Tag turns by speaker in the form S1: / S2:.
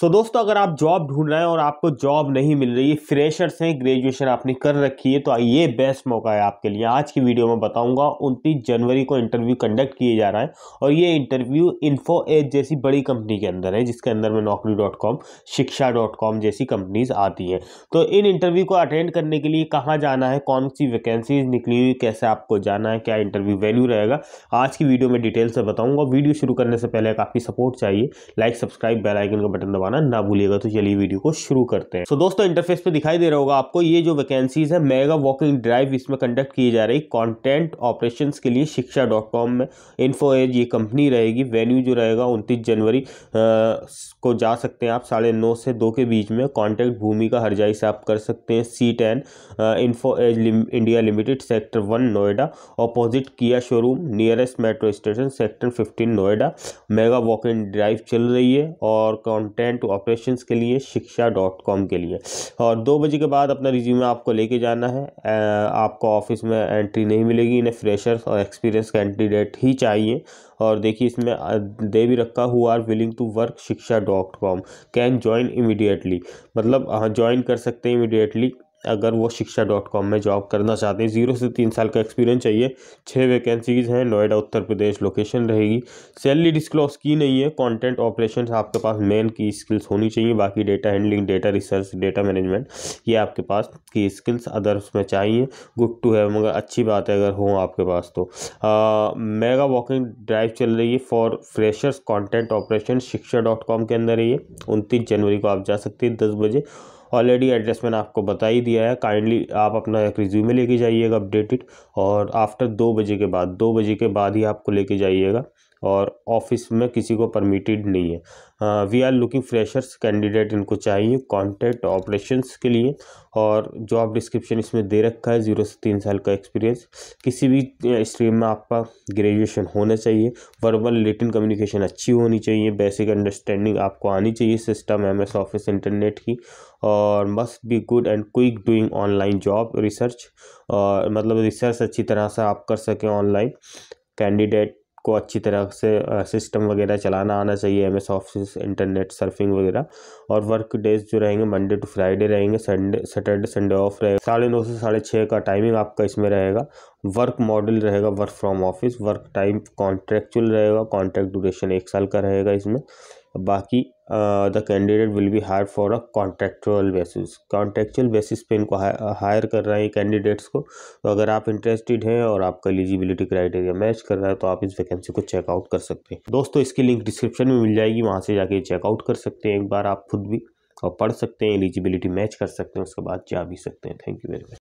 S1: सो so, दोस्तों अगर आप जॉब ढूंढ रहे हैं और आपको जॉब नहीं मिल रही है फ्रेशर्स हैं ग्रेजुएशन आपने कर रखी है तो ये बेस्ट मौका है आपके लिए आज की वीडियो में बताऊंगा उनतीस जनवरी को इंटरव्यू कंडक्ट किए जा रहा है और ये इंटरव्यू इन्फो एज जैसी बड़ी कंपनी के अंदर है जिसके अंदर में Naukri dot com Shiksha dot com जैसी कंपनीज आती हैं तो इन इंटरव्यू को अटेंड करने के लिए कहाँ जाना है कौन सी वैकेंसीज निकली हुई कैसे आपको जाना है क्या इंटरव्यू वैल्यू रहेगा आज की वीडियो में डिटेल से बताऊँगा वीडियो शुरू करने से पहले काफ़ी सपोर्ट चाहिए लाइक सब्सक्राइब बेलाइकन का बटन दबा करवाना ना भूलिएगा तो चलिए वीडियो को शुरू करते हैं सो so, दोस्तों इंटरफेस पे दिखाई दे रहा होगा आपको ये जो वैकेंसीज है मेगा वॉकिंग ड्राइव इसमें कंडक्ट की जा रही कॉन्टेंट ऑपरेशन के लिए शिक्षा डॉट कॉम में इन्फो एज ये कंपनी रहेगी वेन्यू जो रहेगा उनतीस जनवरी को जा सकते हैं आप साढ़े नौ से दो के बीच में कॉन्टैक्ट भूमिका हरजाई से आप कर सकते हैं C ten Info Edge India limited sector one Noida opposite Kia showroom nearest metro station sector fifteen Noida mega walk drive चल रही है और कॉन्टेंट एंड टू ऑपरेशन के लिए शिक्षा डॉट कॉम के लिए और दो बजे के बाद अपना रिज्यूमे आपको लेके जाना है आपको ऑफिस में एंट्री नहीं मिलेगी इन्हें फ्रेशर्स और एक्सपीरियंस कैंडिडेट ही चाहिए और देखिए इसमें दे भी रखा who are willing to work Shiksha dot com can join immediately मतलब हाँ, ज्वाइन कर सकते हैं इमिडिएटली अगर वो शिक्षा डॉट कॉम में जॉब करना चाहते हैं ज़ीरो से तीन साल का एक्सपीरियंस चाहिए छः वैकेंसीज़ हैं नोएडा उत्तर प्रदेश लोकेशन रहेगी सैलरी डिस्क्लोज की नहीं है कंटेंट ऑपरेशन आपके पास मेन की स्किल्स होनी चाहिए बाकी data handling data research data management ये आपके पास की स्किल्स अदर्स में चाहिए गुड टू हैव मगर अच्छी बात है अगर हों आपके पास तो आ, मेगा वॉकिंग ड्राइव चल रही है for freshers content operation Shiksha dot com के अंदर है ये उनतीस जनवरी को आप जा सकते हैं दस बजे ऑलरेडी एड्रेस मैंने आपको बता ही दिया है काइंडली आप अपना एक रिज्यूमे लेके जाइएगा अपडेटेड और आफ्टर दो बजे के बाद दो बजे के बाद ही आपको लेके जाइएगा और ऑफिस में किसी को परमिटेड नहीं है we are looking freshers candidate इनको चाहिए कॉन्टैक्ट ऑपरेशंस के लिए और जॉब डिस्क्रिप्शन इसमें दे रखा है ज़ीरो से तीन साल का एक्सपीरियंस किसी भी स्ट्रीम में आपका ग्रेजुएशन होना चाहिए वर्बल रिटिन कम्युनिकेशन अच्छी होनी चाहिए बेसिक अंडरस्टैंडिंग आपको आनी चाहिए system M S office internet की और must be good and quick doing online job research और मतलब रिसर्च अच्छी तरह से आप कर सकें ऑनलाइन कैंडिडेट को अच्छी तरह से सिस्टम वगैरह चलाना आना चाहिए M S office internet surfing वगैरह और वर्क डेज जो रहेंगे मंडे टू फ्राइडे रहेंगे संडे सैटरडे संडे ऑफ रहेगा साढ़े नौ से साढ़े छः का टाइमिंग आपका इसमें रहेगा वर्क मॉडल रहेगा work from office work time contractual रहेगा कॉन्ट्रैक्ट ड्यूरेशन एक साल का रहेगा इसमें बाकी the candidate will be hire for a contractual basis contractual basis पे इनको हायर कर रहा है कैंडिडेट्स को तो अगर आप इंटरेस्टेड हैं और आपका एलिजिबिलिटी क्राइटेरिया मैच कर रहा है तो आप इस वैकेंसी को चेकआउट कर सकते हैं दोस्तों इसकी लिंक डिस्क्रिप्शन में मिल जाएगी वहाँ से जाके चेकआउट कर सकते हैं एक बार आप खुद भी और पढ़ सकते हैं एलिजिबिलिटी मैच कर सकते हैं उसके बाद जा भी सकते हैं थैंक यू वेरी मच